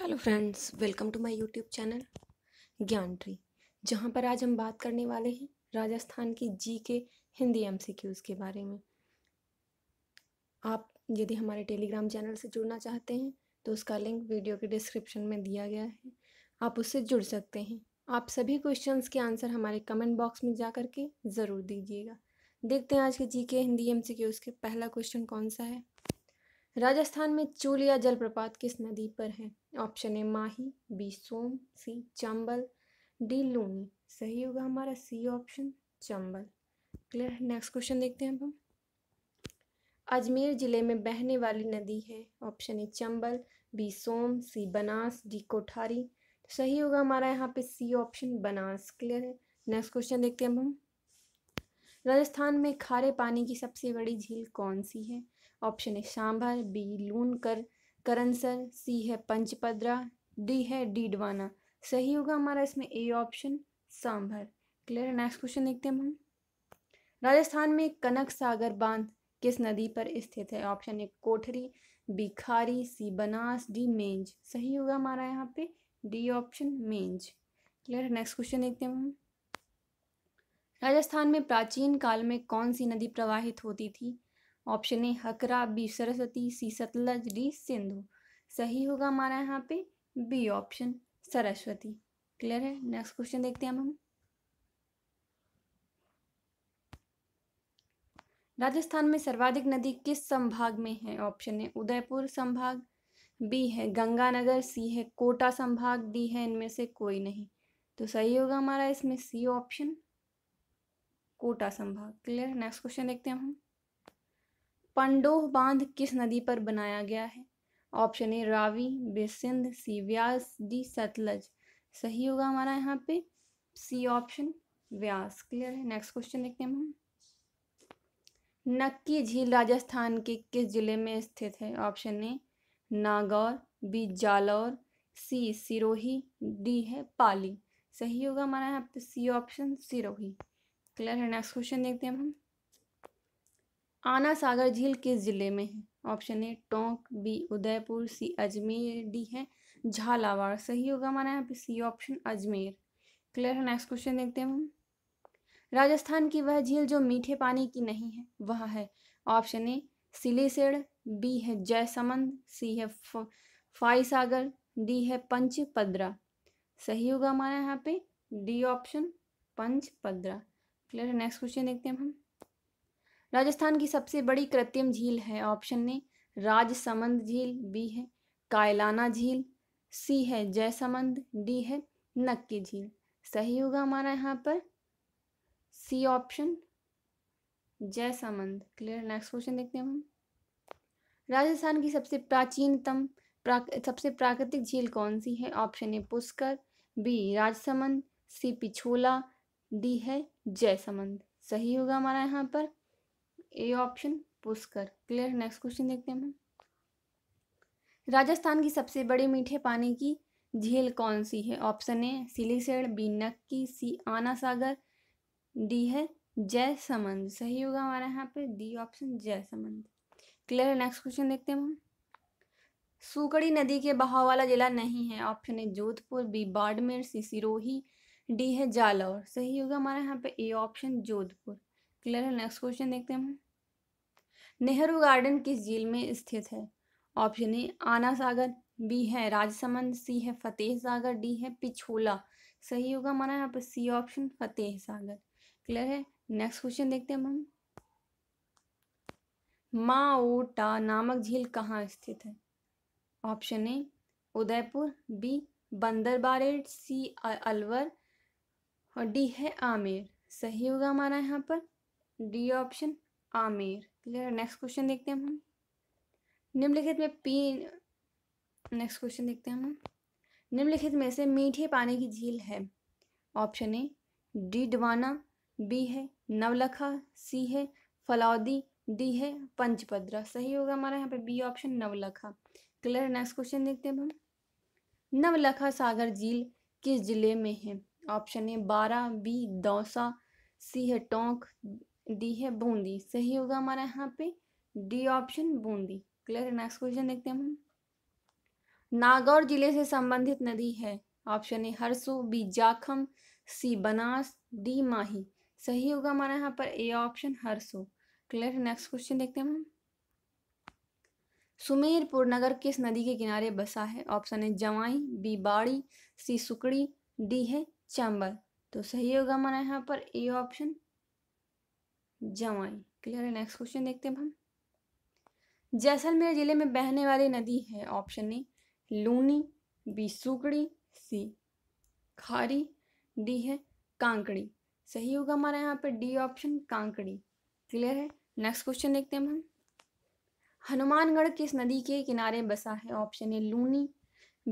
hello friends welcome to my YouTube channel Gyan Tree जहाँ पर आज हम बात करने वाले हैं राजस्थान की जी के हिंदी एमसीक्यूज़ के बारे में आप यदि हमारे टेलीग्राम चैनल से जुड़ना चाहते हैं तो उसका लिंक वीडियो के डिस्क्रिप्शन में दिया गया है आप उससे जुड़ सकते हैं आप सभी क्वेश्चंस के आंसर हमारे कमेंट बॉक्स में जा करके ज़रूर दीजिएगा देखते हैं आज के जी के हिंदी एम के पहला क्वेश्चन कौन सा है राजस्थान में चूलिया जलप्रपात किस नदी पर है option A Mahi B Som C Chambal D Luni सही होगा हमारा C option Chambal clear next question देखते हैं अब हम अजमेर जिले में बहने वाली नदी है option A Chambal B Som C Banas D Kothari तो सही होगा हमारा यहाँ पे सी ऑप्शन बनास क्लियर है नेक्स्ट क्वेश्चन देखते हैं अब हम राजस्थान में खारे पानी की सबसे बड़ी झील कौन सी है ऑप्शन है सांभर बी लूनकर करनसर सी है पंचपद्रा डी है डीडवाना सही होगा हमारा इसमें ए ऑप्शन सांभर क्लियर है नेक्स्ट क्वेश्चन देखते हैं हम राजस्थान में कनक सागर बांध किस नदी पर स्थित है option A Kothari B Khari C Banas D Menj सही होगा हमारा यहाँ पे D option Menj clear next question देखते हैं हम राजस्थान में प्राचीन काल में कौन सी नदी प्रवाहित होती थी option A Hakra B Saraswati C Sutlej D Sindhu सही होगा हमारा यहाँ पे बी ऑप्शन सरस्वती क्लियर है नेक्स्ट क्वेश्चन देखते हैं हम राजस्थान में सर्वाधिक नदी किस संभाग में है ऑप्शन ए उदयपुर संभाग बी है गंगानगर सी है कोटा संभाग डी है इनमें से कोई नहीं तो सही होगा हमारा इसमें सी ऑप्शन कोटा संभाग क्लियर नेक्स्ट क्वेश्चन देखते हैं हम पंडोह बांध किस नदी पर बनाया गया है ऑप्शन ए रावी बेसिंध सी व्यास डी सतलज सही होगा हमारा यहाँ पे सी ऑप्शन व्यास क्लियर है नेक्स्ट क्वेश्चन देखते हैं हम नक्की झील राजस्थान के किस जिले में स्थित है option A Nagaur B Jalore C Sirohi D है पाली सही होगा हमारा यहाँ पे सी ऑप्शन सिरोही क्लियर है नेक्स्ट क्वेश्चन देखते हैं हम आना सागर झील किस जिले में है option A Tonk B Udaipur C Ajmer D है झालावाड़ सही होगा माना यहाँ पे सी ऑप्शन अजमेर क्लियर है नेक्स्ट क्वेश्चन देखते हैं हम राजस्थान की वह झील जो मीठे पानी की नहीं है वह है ऑप्शन ए सिलीसेड़ बी है जयसमंद सी है फाई सागर डी है पंचपद्रा सही होगा हमारा यहाँ पे डी ऑप्शन पंचपद्रा क्लियर है नेक्स्ट क्वेश्चन देखते हैं हम राजस्थान की सबसे बड़ी कृत्रिम झील है ऑप्शन ए राजसमंद झील बी है कायलाना झील सी है जयसमंद डी है नक्की झील सही होगा हमारा यहाँ पर C option Jaisamand clear next question देखते हैं हम राजस्थान की सबसे प्राचीनतम प्राक, सबसे प्राकृतिक झील कौन सी है option A Pushkar B Rajsamand C Pichola D है जयसमंद सही होगा हमारा यहाँ पर A option Pushkar clear next question देखते हैं राजस्थान की सबसे बड़ी मीठे पानी की झील कौन सी है ऑप्शन ए सिलीसेड़ बी नक्की सी आना सागर डी है जय समंद सही होगा हमारा यहाँ पे डी ऑप्शन जय समंद क्लियर नेक्स्ट क्वेश्चन देखते हैं हम सुकड़ी नदी के बहाव वाला जिला नहीं है option A Jodhpur B Barmer C Sirohi D है जालौर सही होगा हमारे यहाँ पे ए ऑप्शन जोधपुर क्लियर है नेक्स्ट क्वेश्चन देखते हैं नेहरू गार्डन किस झील में स्थित है ऑप्शन ए आना सागर बी है राजसमंद सी है फतेह सागर डी है पिछोला सही होगा माना यहाँ पर C option Fateh Sagar clear है नेक्स्ट क्वेश्चन देखते हैं हम माओटा नामक झील कहाँ स्थित है ऑप्शन ए उदयपुर बी बंदरबारे सी अलवर और डी है आमेर सही होगा हमारा यहाँ पर D option Amer clear next question देखते हैं हम निम्नलिखित में पी नेक्स्ट क्वेश्चन देखते हैं हम निम्नलिखित में से मीठे पानी की झील है option A Didwana B है नवलखा सी है फलौदी डी है पंचपद्रा सही होगा हमारा यहाँ पे B option Navlakha clear next question देखते हैं हम नवलखा सागर झील किस जिले में है ऑप्शन ए बारह बी दौसा सी है टोंक डी है बूंदी सही होगा हमारा यहाँ पे D option Bundi clear next question देखते हैं हम नागौर जिले से संबंधित नदी है option A Harsu B Jakham C Banas D Mahi सही होगा हमारा यहाँ पर A option Harsu clear next question देखते हैं हम सुमेरपुर नगर किस नदी के किनारे बसा है ऑप्शन है जवाई बी बाड़ी सी सुकड़ी डी है चंबल तो सही होगा हमारा यहाँ पर ए ऑप्शन जवाई क्लियर है नेक्स्ट क्वेश्चन देखते हैं हम जैसलमेर जिले में बहने वाली नदी है option A Luni B Sukri C Khari D है कांकड़ी सही होगा हमारा यहाँ पे डी ऑप्शन कांकड़ी क्लियर है नेक्स्ट क्वेश्चन देखते हैं हम हनुमानगढ़ किस नदी के किनारे बसा है option A Luni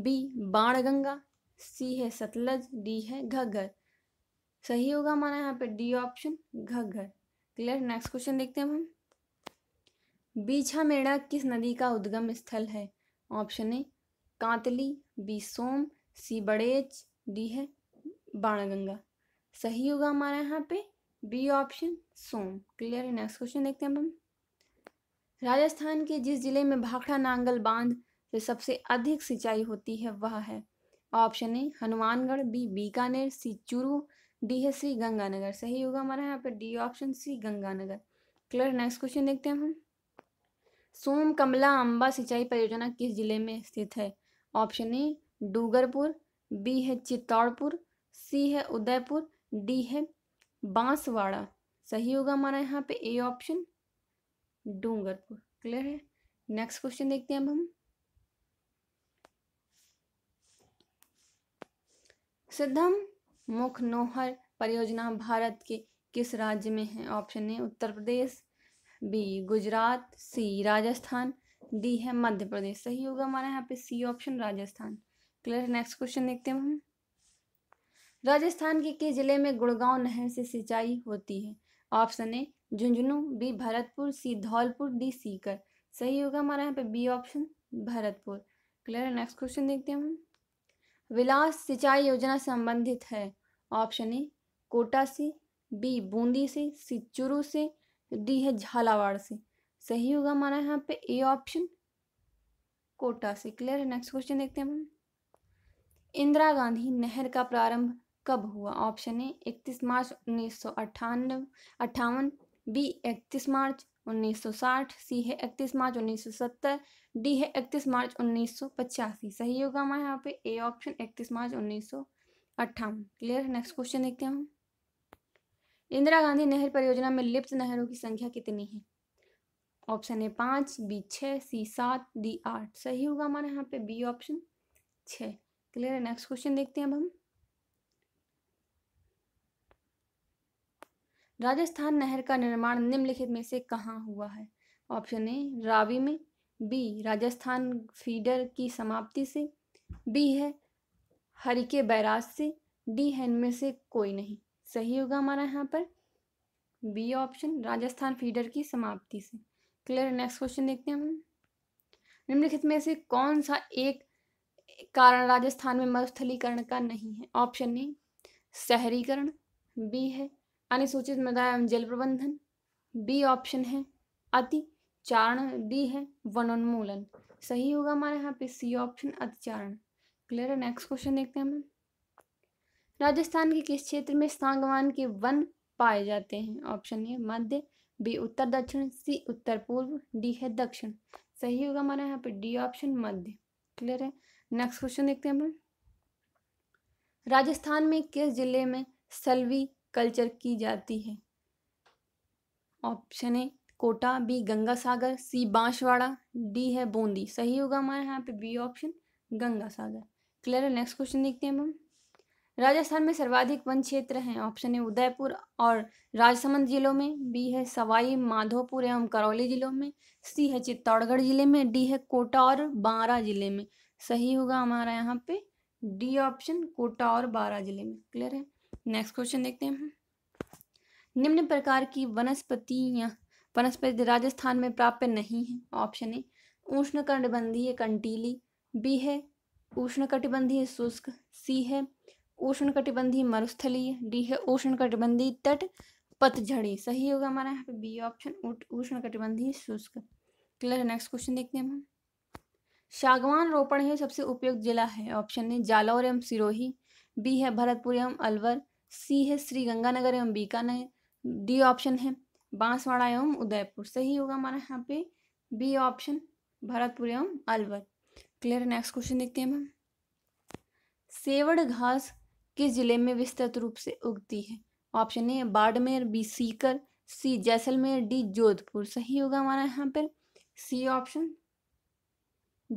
B Banganga C है सतलज डी है घग्घर सही होगा हमारा यहाँ पे D option Ghaggar clear next question देखते हैं हम बीछा मेड़ा किस नदी का उद्गम स्थल है option A Kantli B Som C Badej D है बाणगंगा सही होगा हमारा यहाँ पे बी ऑप्शन सोम क्लियर है नेक्स्ट क्वेश्चन देखते हैं हम राजस्थान के जिस जिले में भाखड़ा नांगल बांध से सबसे अधिक सिंचाई होती है वह है option A Hanumangarh B Bikaner C Churu D है सी गंगानगर सही होगा हमारा यहाँ पे D option Sri Ganganagar clear next question देखते हैं हम सोम कमला अम्बा सिंचाई परियोजना किस जिले में स्थित है ऑप्शन ए डूगरपुर बी है चित्तौड़पुर सी है उदयपुर डी है बांसवाड़ा सही होगा हमारा यहाँ पे ए ऑप्शन डूंगरपुर क्लियर है नेक्स्ट क्वेश्चन देखते हैं अब हम सिद्धम मुख नोहर परियोजना भारत के किस राज्य में है option A Uttar Pradesh B Gujarat C Rajasthan D है मध्य प्रदेश सही होगा हमारा यहाँ पे C option Rajasthan clear next question देखते हैं हम राजस्थान के किस जिले में गुड़गांव नहर से सिंचाई होती है option A Jhunjhunu B Bharatpur C Dholpur D Sikar सही होगा हमारा यहाँ पे B option Bharatpur clear next question देखते हैं हम विलास सिंचाई योजना संबंधित है ऑप्शन ए कोटा से बी बूंदी से सी चुरू से डी है झालावाड़ से सही होगा हमारा यहाँ पे ए ऑप्शन कोटा से क्लियर है नेक्स्ट क्वेश्चन देखते हैं हम इंदिरा गांधी नहर का प्रारंभ कब हुआ ऑप्शन ए इकतीस मार्च उन्नीस सौ अट्ठानवे अट्ठावन बी इकतीस मार्च 1960 सी है इकतीस मार्च 1970 डी है इकतीस मार्च उन्नीस सही होगा हमारे यहाँ पे ए ऑप्शन इकतीस मार्च उन्नीस क्लियर नेक्स्ट क्वेश्चन देखते हैं हम इंदिरा गांधी नहर परियोजना में लिप्त नहरों की संख्या कितनी है ऑप्शन है पाँच बी छः सी सात डी आठ सही होगा हमारे यहाँ पे बी ऑप्शन छः क्लियर है नेक्स्ट क्वेश्चन देखते हैं अब हम राजस्थान नहर का निर्माण निम्नलिखित में से कहाँ हुआ है ऑप्शन ए रावी में बी राजस्थान फीडर की समाप्ति से बी है हरिके बैराज से डी है इनमें से कोई नहीं सही होगा हमारा यहाँ पर बी ऑप्शन राजस्थान फीडर की समाप्ति से क्लियर नेक्स्ट क्वेश्चन देखते हैं हम निम्नलिखित में से कौन सा एक कारण राजस्थान में मरुस्थलीकरण का नहीं है ऑप्शन ए शहरीकरण बी है अनुसूचित मृदा एवं जल प्रबंधन बी ऑप्शन है अति चारण डी है वनोन्मूलन सही होगा हमारे यहाँ पे सी ऑप्शन अतिचारण क्लियर है नेक्स्ट क्वेश्चन देखते हैं हम राजस्थान के किस क्षेत्र में सांगवान के वन पाए जाते हैं ऑप्शन ए मध्य बी उत्तर दक्षिण सी उत्तर पूर्व डी है दक्षिण सही होगा हमारे यहाँ पे डी ऑप्शन मध्य क्लियर है नेक्स्ट क्वेश्चन देखते हैं हम राजस्थान में किस जिले में सलवी कल्चर की जाती है option A Kota B Ganga Sagar C Banswara D है बूंदी सही होगा हमारे यहाँ पे B option Ganga Sagar clear है नेक्स्ट क्वेश्चन देखते हैं हम राजस्थान में सर्वाधिक वन क्षेत्र हैं ऑप्शन ए उदयपुर और राजसमंद जिलों में बी है सवाई माधोपुर एवं करौली जिलों में सी है चित्तौड़गढ़ जिले में डी है कोटा और बारा जिले में सही होगा हमारा यहाँ पे डी ऑप्शन कोटा और बारा जिले में क्लियर है नेक्स्ट क्वेश्चन देखते हैं निम्न प्रकार की या वनस्पति राजस्थान में प्राप्त नहीं है ऑप्शन ए उष्ण कटिबंधीय कंटीली बी है उष्ण कटिबंधीय शुष्क सी है उष्ण कटिबंधीय मरुस्थलीय डी है उष्ण कटिबंधीय तट पतझड़ी सही होगा हमारा यहाँ पे बी ऑप्शन उष्ण कटिबंधीय शुष्क क्लियर नेक्स्ट क्वेश्चन देखते हैं हम शागवान रोपण है सबसे उपयुक्त जिला है ऑप्शन ए जालौर एवं सिरोही बी है भरतपुर एवं अलवर सी है श्री गंगानगर एवं बीकानेर डी ऑप्शन है बांसवाड़ा एवं उदयपुर सही होगा हमारा यहाँ पे बी ऑप्शन भरतपुर एवं अलवर क्लियर नेक्स्ट क्वेश्चन देखते हैं हम सेवड़ घास किस जिले में विस्तृत रूप से उगती है option A Barmer B Sikar C Jaisalmer D Jodhpur सही होगा हमारा यहाँ पर C option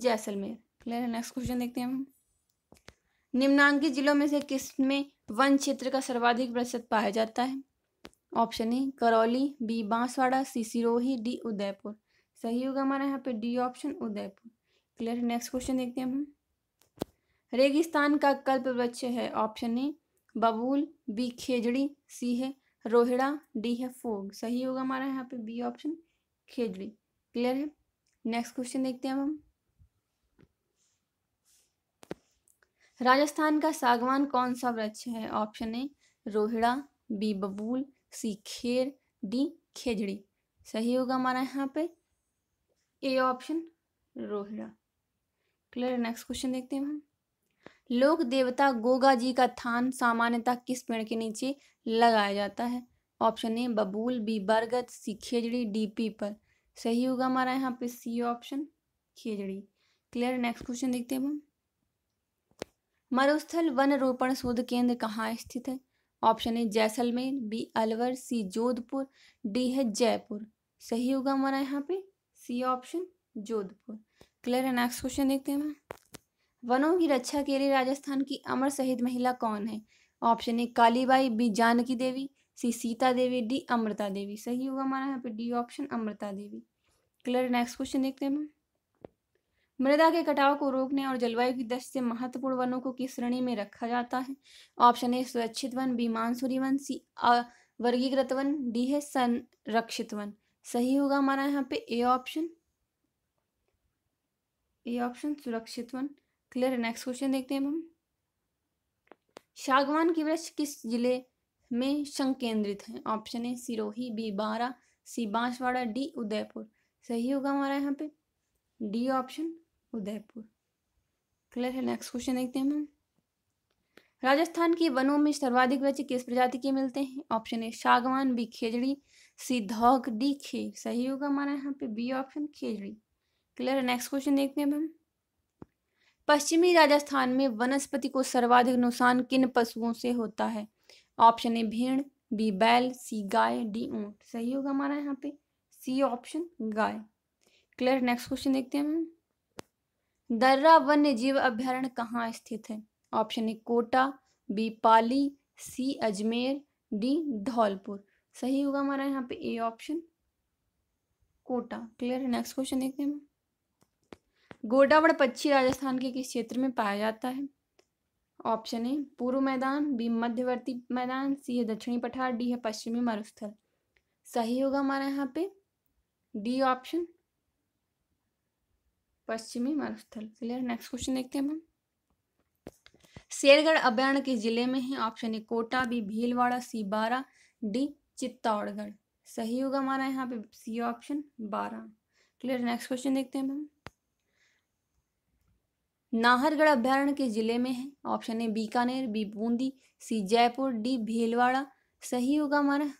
Jaisalmer clear next question देखते हैं हम निम्नांकित जिलों में से किस में वन क्षेत्र का सर्वाधिक प्रतिशत पाया जाता है option A Karauli B Banswara C Sirohi D Udaipur सही होगा हमारा यहाँ पे D option Udaipur clear next question देखते हैं हम रेगिस्तान का कल्प वृक्ष है ऑप्शन ए बबूल बी खेजड़ी सी है रोहिड़ा डी है फोग सही होगा हमारा यहाँ पे बी ऑप्शन खेजड़ी क्लियर है नेक्स्ट क्वेश्चन देखते हैं हम राजस्थान का सागवान कौन सा वृक्ष है ऑप्शन ए रोहिड़ा बी बबूल सी खेर डी खेजड़ी सही होगा हमारा यहाँ पे ए ऑप्शन रोहिड़ा क्लियर नेक्स्ट क्वेश्चन देखते हैं हम लोक देवता गोगा जी का थान सामान्यतः किस पेड़ के नीचे लगाया जाता है ऑप्शन ए बबूल बी बरगद सी खेजड़ी डी पीपल सही होगा हमारा यहाँ पे सी ऑप्शन खेजड़ी क्लियर नेक्स्ट क्वेश्चन देखते हैं हम मरुस्थल वन रोपण शोध केंद्र कहाँ स्थित है option A Jaisalmer B Alwar C Jodhpur D है जयपुर सही होगा हमारा यहाँ पे सी ऑप्शन जोधपुर क्लियर है नेक्स्ट क्वेश्चन देखते हैं वनों की रक्षा के लिए राजस्थान की अमर शहीद महिला कौन है option A Kalibai B Janki Devi C Sita Devi D Amrita Devi सही होगा हमारा यहाँ पे D option Amrita Devi clear next question देखते हैं मृदा के कटाव को रोकने और जलवायु की दृष्टि से महत्वपूर्ण वनों को किस श्रेणी में रखा जाता है ऑप्शन ए सुरक्षित वन बी मानसूरी वन सी वर्गीकृत वन डी है संरक्षित वन सही होगा हमारा यहाँ पे ए ऑप्शन ए ऑप्शन सुरक्षित वन क्लियर नेक्स्ट क्वेश्चन देखते हैं हम शागवान के वृक्ष किस जिले में संकेंद्रित है ऑप्शन ए सिरोही बी बारा सी बांसवाड़ा डी उदयपुर सही होगा हमारा यहाँ पे डी ऑप्शन उदयपुर क्लियर है नेक्स्ट क्वेश्चन देखते हैं मैम राजस्थान के वनों में सर्वाधिक वृक्ष किस प्रजाति के मिलते हैं ऑप्शन ए सागवान बी खेजड़ी सी धौक डी खे सही होगा हमारा यहाँ पे बी ऑप्शन खेजड़ी क्लियर है नेक्स्ट क्वेश्चन देखते हैं मैम पश्चिमी राजस्थान में वनस्पति को सर्वाधिक नुकसान किन पशुओं से होता है ऑप्शन ए भेड़ बी बैल सी गाय डी ऊंट सही होगा हमारा यहाँ पे सी ऑप्शन गाय क्लियर नेक्स्ट क्वेश्चन देखते हैं मैम दर्रा वन्य जीव अभ्यारण्य कहाँ स्थित है option A Kota B Pali C Ajmer D Dholpur सही होगा हमारा यहाँ पे ए ऑप्शन कोटा क्लियर है नेक्स्ट क्वेश्चन देखते हैं गोडावड़ पक्षी राजस्थान के किस क्षेत्र में पाया जाता है ऑप्शन ए पूर्व मैदान बी मध्यवर्ती मैदान सी है दक्षिणी पठार डी है पश्चिमी मरुस्थल सही होगा हमारा यहाँ पे डी ऑप्शन पश्चिमी मरुस्थल क्लियर नेक्स्ट क्वेश्चन देखते हैं मैम शेरगढ़ अभ्यारण किस जिले में है option A Kota B Bhilwara C Baran D Chittorgarh सही होगा हमारा यहाँ पे C option Baran clear next question देखते हैं मैम नाहरगढ़ अभ्यारण के जिले में है option A Bikaner B Bundi C Jaipur D Bhilwara सही होगा हमारा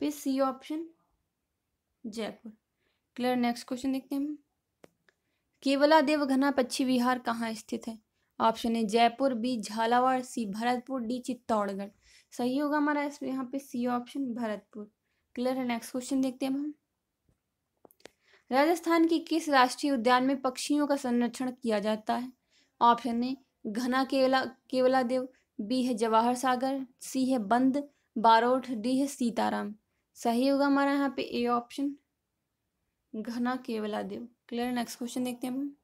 पे C option Jaipur clear next question देखते हैं मैम केवला देवघना पक्षी विहार कहाँ स्थित है ऑप्शन है Jaipur B Jhalawar C Bharatpur D Chittorgarh सही होगा हमारा इस यहाँ पे सी ऑप्शन भरतपुर क्लियर है नेक्स्ट क्वेश्चन देखते हैं हम राजस्थान के किस राष्ट्रीय उद्यान में पक्षियों का संरक्षण किया जाता है ऑप्शन है घना केवला केवला देव बी है जवाहर सागर सी है बंद बारोठ डी है सीताराम सही होगा हमारा यहाँ पे A option Ghana Keoladeo clear next question देखते हैं हम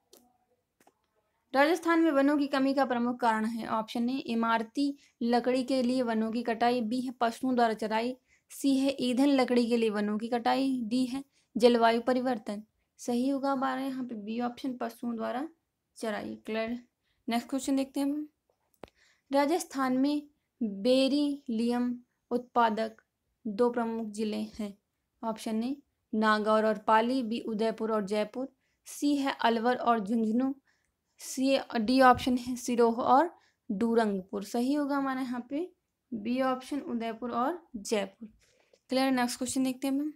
राजस्थान में वनों की कमी का प्रमुख कारण है ऑप्शन ए इमारती लकड़ी के लिए वनों की कटाई बी है पशुओं द्वारा चराई सी है ईंधन लकड़ी के लिए वनों की कटाई डी है जलवायु परिवर्तन सही होगा बारह यहाँ पे बी ऑप्शन पशुओं द्वारा चराई क्लियर नेक्स्ट क्वेश्चन देखते हैं हम राजस्थान में लियम उत्पादक दो प्रमुख जिले हैं ऑप्शन ए नागौर और पाली बी उदयपुर और जयपुर सी है अलवर और झुंझुनू सी डी ऑप्शन है सिरोह और डूरंगपुर सही होगा हमारा यहाँ पे बी ऑप्शन उदयपुर और जयपुर क्लियर नेक्स्ट क्वेश्चन देखते हैं मैम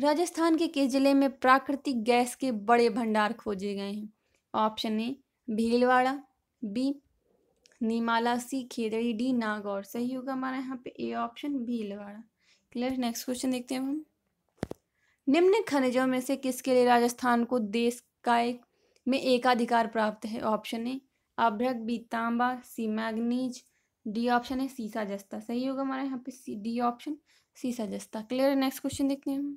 राजस्थान के किस जिले में प्राकृतिक गैस के बड़े भंडार खोजे गए हैं option A Bhilwara B Nimala C Khetri D Nagaur सही होगा हमारा यहाँ पे A option Bhilwara clear next question देखते हैं हम निम्न खनिजों में से किसके लिए राजस्थान को देश का एक में एकाधिकार प्राप्त है ऑप्शन ए अभ्रक बी तांबा सी मैगनीज डी ऑप्शन है सीसा जस्ता सही होगा हमारे यहाँ पे सी डी ऑप्शन सीसा जस्ता क्लियर है नेक्स्ट क्वेश्चन देखते हैं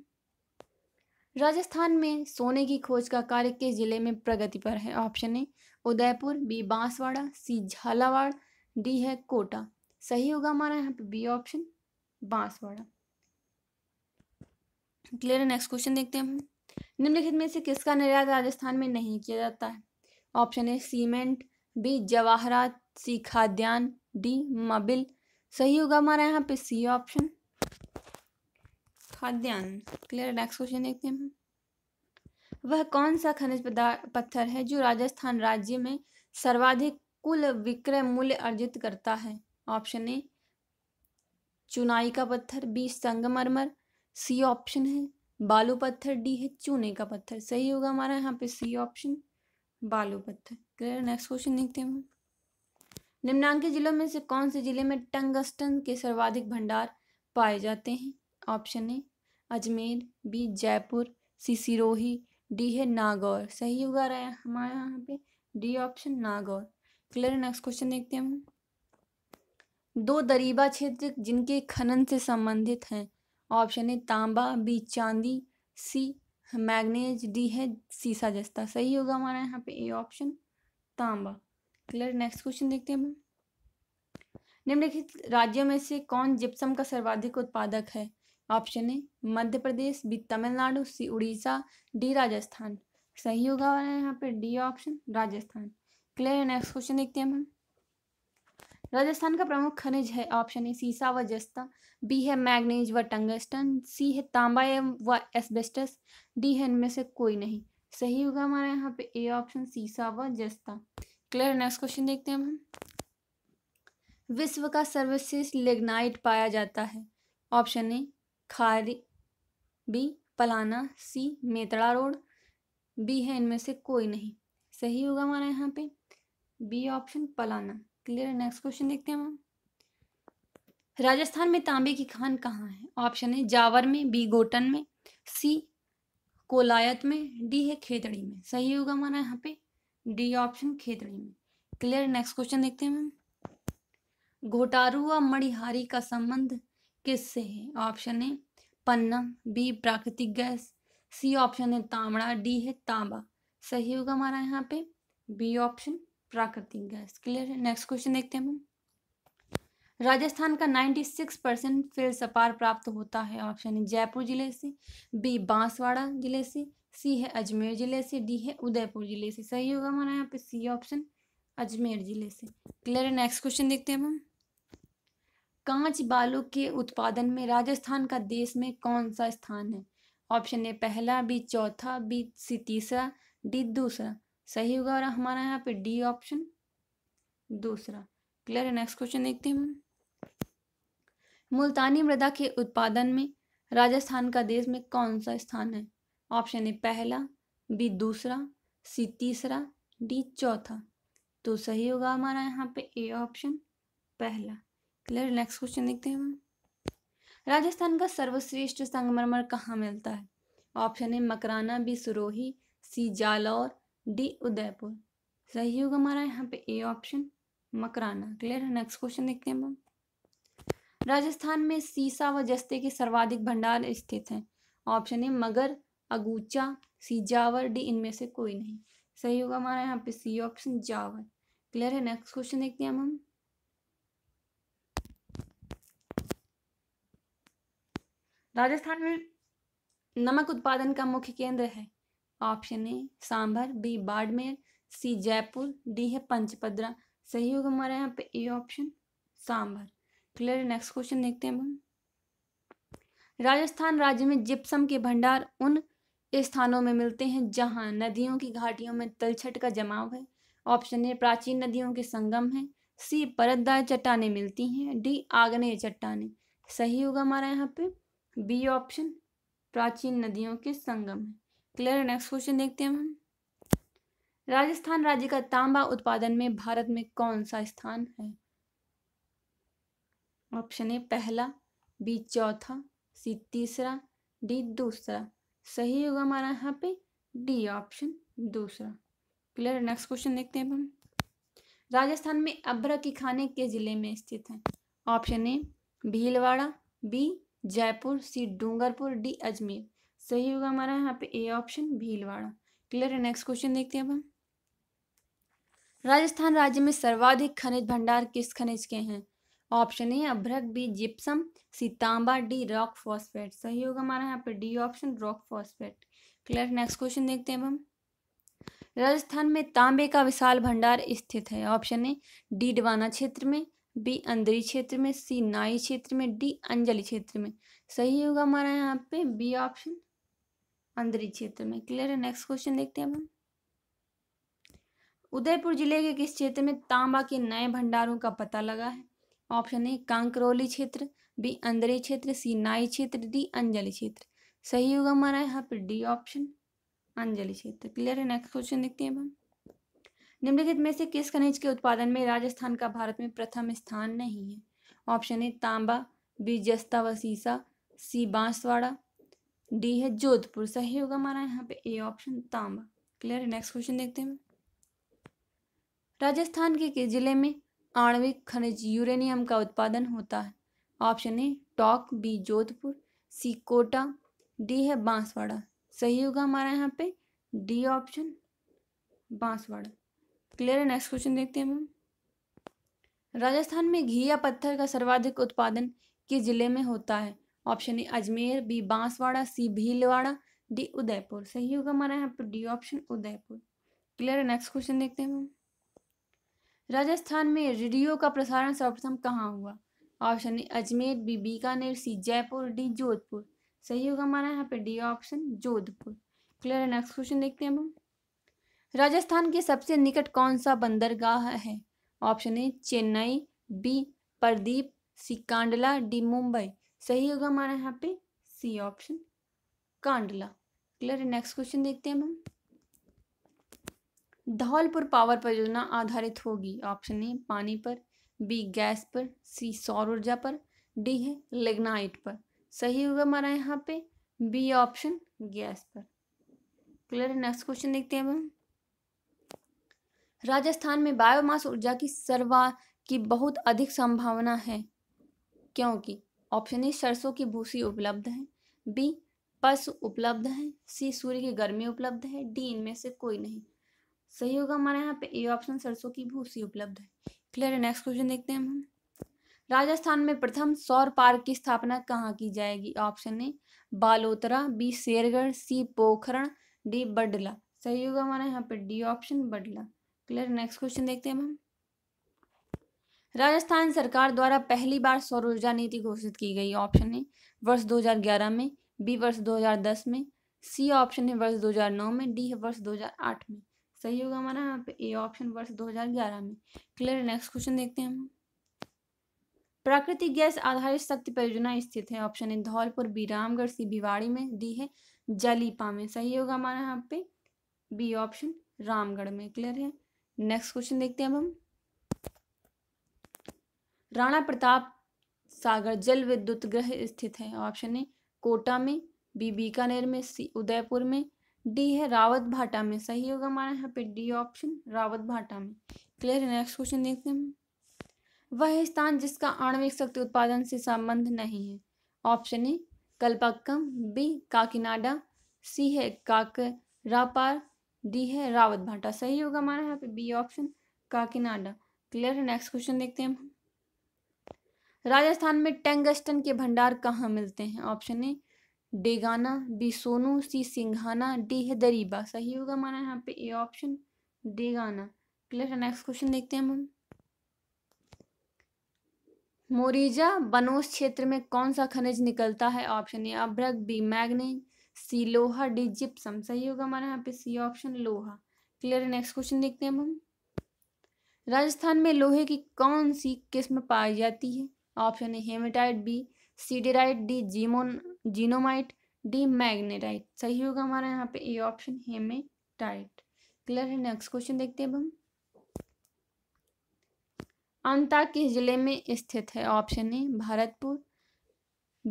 राजस्थान में सोने की खोज का कार्य किस जिले में प्रगति पर है option A Udaipur B Banswara C Jhalawar D है कोटा सही होगा हमारा यहाँ पे बी ऑप्शन बांसवाड़ा क्लियर है नेक्स्ट क्वेश्चन देखते हैं निम्नलिखित में से किसका निर्यात राजस्थान में नहीं किया जाता है ऑप्शन ए सीमेंट बी जवाहरात सी खाद्यान्न डी मबिल सही होगा हमारा यहाँ पे सी ऑप्शन खाद्यान्न क्लियर नेक्स्ट क्वेश्चन देखते हैं वह कौन सा खनिज पत्थर है जो राजस्थान राज्य में सर्वाधिक कुल विक्रय मूल्य अर्जित करता है ऑप्शन ए चुनाई का पत्थर बी संगमरमर सी ऑप्शन है बालू पत्थर डी है चूने का पत्थर सही होगा हमारा यहाँ पे सी ऑप्शन बालू पत्थर क्लियर नेक्स्ट क्वेश्चन देखते हैं हम निम्नांकित जिलों में से कौन से जिले में टंगस्टन के सर्वाधिक भंडार पाए जाते हैं option A Ajmer B Jaipur C Sirohi D है नागौर सही होगा रहा है हमारे यहाँ पे D option Nagaur clear next question देखते हैं हम दो दरीबा क्षेत्र जिनके खनन से संबंधित हैं ऑप्शन है तांबा बी चांदी सी मैग्नेज डी है सीसा जस्ता सही होगा हमारा यहाँ पे ए ऑप्शन तांबा क्लियर नेक्स्ट क्वेश्चन देखते हैं हम निम्नलिखित राज्यों में से कौन जिप्सम का सर्वाधिक उत्पादक है option A Madhya Pradesh B Tamil Nadu C Orissa D Rajasthan सही होगा हमारा यहाँ पे D option Rajasthan clear next question देखते हैं हम राजस्थान का प्रमुख खनिज है ऑप्शन ए सीसा व जस्ता बी है मैग्नीज व टंगस्टन सी है तांबा व एस्बेस्टस डी है इनमें से कोई नहीं सही होगा हमारा यहाँ पे ए ऑप्शन सीसा व जस्ता क्लियर नेक्स्ट क्वेश्चन देखते हैं हम विश्व का सर्वश्रेष्ठ लेग्नाइट पाया जाता है option A Khari B Palana C Merta road B है इनमें से कोई नहीं सही होगा हमारा यहाँ पे बी ऑप्शन पलाना क्लियर नेक्स्ट क्वेश्चन देखते हैं हम राजस्थान में तांबे की खान कहाँ है ऑप्शन है जावर में बी गोटन में सी कोलायत में डी है खेतड़ी में सही होगा हमारा यहाँ पे डी ऑप्शन खेतड़ी में क्लियर नेक्स्ट क्वेश्चन देखते हैं मैम घोटारू व मणिहारी का संबंध किससे है ऑप्शन है पन्ना बी प्राकृतिक गैस सी ऑप्शन है तांबड़ा डी है तांबा सही होगा हमारा यहाँ पे बी ऑप्शन प्राकृतिक गैस क्लियर है नेक्स्ट क्वेश्चन देखते हैं हम राजस्थान का 96 परसेंट फेल सपार प्राप्त होता है ऑप्शन है जयपुर जिले से बी बांसवाड़ा जिले से सी है अजमेर जिले से डी है उदयपुर जिले से सही होगा हमारा यहाँ पे सी ऑप्शन अजमेर जिले से क्लियर है नेक्स्ट क्वेश्चन देखते हैं हम कांच बालों के उत्पादन में राजस्थान का देश में कौन सा स्थान है ऑप्शन ए पहला बी चौथा बी सी तीसरा डी दूसरा सही होगा और हमारा यहाँ पे डी ऑप्शन दूसरा क्लियर है नेक्स्ट क्वेश्चन देखते हैं मुल्तानी मृदा के उत्पादन में राजस्थान का देश में कौन सा स्थान है ऑप्शन ए पहला बी दूसरा सी तीसरा डी चौथा तो सही होगा हमारा यहाँ पे ए ऑप्शन पहला क्लियर नेक्स्ट क्वेश्चन देखते हैं राजस्थान का सर्वश्रेष्ठ संगमरमर कहाँ मिलता है option A Makrana B Sirohi C Jalore D Udaipur सही होगा हमारा यहाँ पे ए ऑप्शन मकराना क्लियर है नेक्स्ट क्वेश्चन देखते हैं हम राजस्थान में सीसा व जस्ते के सर्वाधिक भंडार स्थित हैं ऑप्शन है मगर अगूचा जावर डी इनमें से कोई नहीं सही होगा हमारा यहाँ पे सी ऑप्शन जावर क्लियर है नेक्स्ट क्वेश्चन देखते हैं हम राजस्थान में नमक उत्पादन का मुख्य केंद्र है option A Sambhar B Barmer C Jaipur D है पंचपद्रा सही होगा हमारा यहाँ पे A option Sambhar clear next question देखते हैं हम राजस्थान राज्य में जिप्सम के भंडार उन स्थानों में मिलते हैं जहाँ नदियों की घाटियों में तलछट का जमाव है ऑप्शन ए प्राचीन नदियों के संगम है सी परतदार चट्टाने मिलती हैं डी आग्नेय चट्टाने सही होगा हमारा यहाँ पे बी ऑप्शन प्राचीन नदियों के संगम है क्लियर नेक्स्ट क्वेश्चन देखते हैं हम राजस्थान राज्य का तांबा उत्पादन में भारत में कौन सा स्थान है ऑप्शन ए पहला बी चौथा सी तीसरा डी दूसरा सही होगा हमारा यहाँ पे डी ऑप्शन दूसरा क्लियर नेक्स्ट क्वेश्चन देखते हैं हम राजस्थान में अभ्रक की खाने के जिले में स्थित है option A Bhilwara B Jaipur C Dungarpur D Ajmer सही होगा हमारा यहाँ पे ए ऑप्शन भीलवाड़ा क्लियर है नेक्स्ट क्वेश्चन देखते हैं अब हम राजस्थान राज्य में सर्वाधिक खनिज भंडार किस खनिज के हैं ऑप्शन ए अभ्रक बी जिप्सम सी तांबा डी रॉक फॉस्फेट सही होगा हमारा यहाँ पे D option rock phosphate clear next question देखते हैं अब हम राजस्थान में तांबे का विशाल भंडार स्थित है ऑप्शन ए डी डवाना क्षेत्र में बी अंदरी क्षेत्र में सी नाई क्षेत्र में डी अंजलि क्षेत्र में सही होगा हमारा यहाँ पे बी ऑप्शन अंदरी क्षेत्र में क्लियर है नेक्स्ट क्वेश्चन देखते हैं हम उदयपुर जिले के किस क्षेत्र में तांबा के नए भंडारों का पता लगा है ऑप्शन ए कांकरौली क्षेत्र बी अंदरी क्षेत्र सी नाई क्षेत्र डी अंजलि क्षेत्र सही होगा हमारा यहाँ पर डी ऑप्शन अंजलि क्षेत्र क्लियर है नेक्स्ट क्वेश्चन देखते हैं हम निम्नलिखित में से किस खनिज के उत्पादन में राजस्थान का भारत में प्रथम स्थान नहीं है ऑप्शन ए तांबा बी जस्ता व सीसा सी बांसवाड़ा डी है जोधपुर सही होगा हमारा यहाँ पे ए ऑप्शन तांबा क्लियर है नेक्स्ट क्वेश्चन देखते हैं राजस्थान के किस जिले में आणविक खनिज यूरेनियम का उत्पादन होता है option A talc B Jodhpur C Kota D है बांसवाड़ा सही होगा हमारा यहाँ पे डी ऑप्शन बांसवाड़ा क्लियर है नेक्स्ट क्वेश्चन देखते हैं हम राजस्थान में घिया पत्थर का सर्वाधिक उत्पादन किस जिले में होता है option A Ajmer B Banswara C Bhilwara D Udaipur सही होगा हमारा यहाँ पर डी ऑप्शन उदयपुर क्लियर है नेक्स्ट क्वेश्चन देखते हैं हम राजस्थान में रेडियो का प्रसारण सर्वप्रथम कहाँ हुआ option A Ajmer B Bikaner C Jaipur D Jodhpur सही होगा हमारा यहाँ पे डी ऑप्शन जोधपुर क्लियर है नेक्स्ट क्वेश्चन देखते हैं हम राजस्थान के सबसे निकट कौन सा बंदरगाह है option A Chennai B Paradip C Kandla D Mumbai सही होगा हमारा यहाँ पे सी ऑप्शन कांडला क्लियर है नेक्स्ट क्वेश्चन देखते हैं हम धौलपुर पावर परियोजना आधारित होगी ऑप्शन ए पानी पर बी गैस पर सी सौर ऊर्जा पर डी है लेग्नाइट पर सही होगा हमारा यहाँ पे बी ऑप्शन गैस पर क्लियर है नेक्स्ट क्वेश्चन देखते हैं हम राजस्थान में बायोमास ऊर्जा की सर्वा की बहुत अधिक संभावना है क्योंकि ऑप्शन ए सरसों की भूसी उपलब्ध है बी पस उपलब्ध है सी सूर्य की गर्मी उपलब्ध है डी इनमें से कोई नहीं सही होगा हमारे यहाँ पे ए ऑप्शन सरसों की भूसी उपलब्ध है क्लियर है नेक्स्ट क्वेश्चन देखते हैं हम राजस्थान में प्रथम सौर पार्क की स्थापना कहाँ की जाएगी option A Balotra B Shergarh C Pokhran D Badla सही होगा हमारे यहाँ पे D option Badla clear next question देखते हैं हम राजस्थान सरकार द्वारा पहली बार सौर ऊर्जा नीति घोषित की गई ऑप्शन है वर्ष 2011 में बी वर्ष 2010 में सी ऑप्शन है वर्ष 2009 में डी है वर्ष 2008 में सही होगा हमारा यहाँ पे ए ऑप्शन वर्ष 2011 में क्लियर नेक्स्ट क्वेश्चन देखते हैं हम प्राकृतिक गैस आधारित शक्ति परियोजना स्थित है option A Dholpur B Ramgarh C Bhiwadi में डी है जलीपा में सही होगा हमारा यहाँ पे बी ऑप्शन रामगढ़ में क्लियर है नेक्स्ट क्वेश्चन देखते हैं अब हम राणा प्रताप सागर जल विद्युत ग्रह स्थित है ऑप्शन ए कोटा में बी बीकानेर में सी उदयपुर में डी है रावत भाटा में सही होगा हमारा यहाँ पे डी ऑप्शन रावत भाटा में क्लियर है नेक्स्ट क्वेश्चन देखते हैं वह स्थान जिसका आणविक शक्ति उत्पादन से संबंध नहीं है option A Kalpakkam B Kakinada C है काकरापार डी है रावत भाटा सही होगा हमारा यहाँ पे बी ऑप्शन काकीनाडा क्लियर है नेक्स्ट क्वेश्चन देखते हैं राजस्थान में टेंगस्टन के भंडार कहाँ मिलते हैं option A Degana B Sonu C Singhana D है दरीबा सही होगा माना यहाँ पे A option Degana clear next question देखते हैं हम मोरीजा बनोस क्षेत्र में कौन सा खनिज निकलता है ऑप्शन ए अभ्रक बी मैग्नीज सी लोहा डी जिप्सम सही होगा हमारा यहाँ पे सी ऑप्शन लोहा क्लियर नेक्स्ट क्वेश्चन देखते हैं हम राजस्थान में लोहे की कौन सी किस्म पाई जाती है ऑप्शन है हेमेटाइट बी सीडेराइट डी जीमोन जीनोमाइट डी मैग्नेटाइट सही होगा हमारा यहाँ पे ए ऑप्शन हेमेटाइट क्लियर है नेक्स्ट क्वेश्चन देखते हैं अब हम अंता किस जिले में स्थित है option A Bharatpur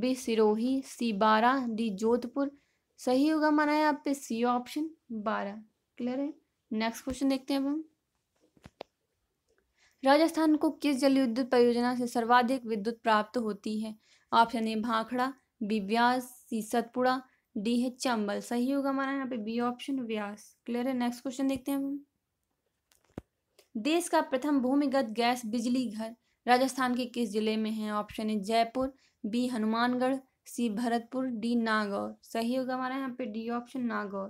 B Sirohi C Baran D Jodhpur सही होगा हमारा यहाँ पे सी ऑप्शन बारह क्लियर है नेक्स्ट क्वेश्चन देखते हैं अब हम राजस्थान को किस जल विद्युत परियोजना से सर्वाधिक विद्युत प्राप्त होती है option A Bhakra B Beas C Satpura D है चंबल सही होगा हमारा यहाँ पे बी ऑप्शन व्यास क्लियर है नेक्स्ट क्वेश्चन देखते हैं हम देश का प्रथम भूमिगत गैस बिजली घर राजस्थान के किस जिले में है option A Jaipur B Hanumangarh C Bharatpur D Nagaur सही होगा हमारा यहाँ पे डी ऑप्शन नागौर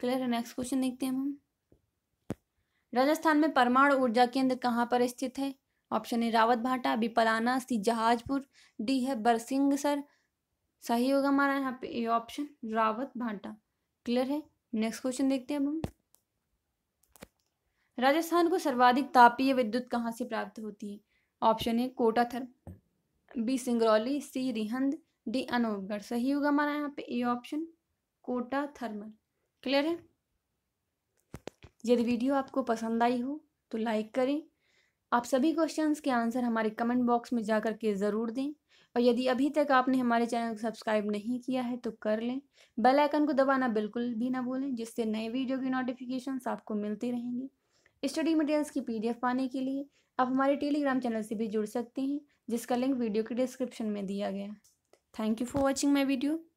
क्लियर है नेक्स्ट क्वेश्चन देखते हैं हम राजस्थान में परमाणु ऊर्जा केंद्र कहाँ पर स्थित है option A Rawatbhata B Palana C Jahazpur D है सर सही होगा हमारा यहाँ पे ये ऑप्शन रावत भाटा क्लियर है नेक्स्ट क्वेश्चन देखते हैं अब हम राजस्थान को सर्वाधिक तापीय विद्युत कहाँ से प्राप्त होती है ऑप्शन ए कोटा थर B Singrauli C Rihand D Anupgarh सही होगा हमारा यहाँ पे A option Kota thermal clear है यदि वीडियो आपको पसंद आई हो तो लाइक करें आप सभी क्वेश्चंस के आंसर हमारे कमेंट बॉक्स में जा कर के ज़रूर दें और यदि अभी तक आपने हमारे चैनल को सब्सक्राइब नहीं किया है तो कर लें बेल आइकन को दबाना बिल्कुल भी ना भूलें जिससे नए वीडियो की नोटिफिकेशन आपको मिलती रहेंगी स्टडी मटेरियल्स की पीडीएफ पाने के लिए आप हमारे टेलीग्राम चैनल से भी जुड़ सकते हैं जिसका लिंक वीडियो के डिस्क्रिप्शन में दिया गया thank you for watching my video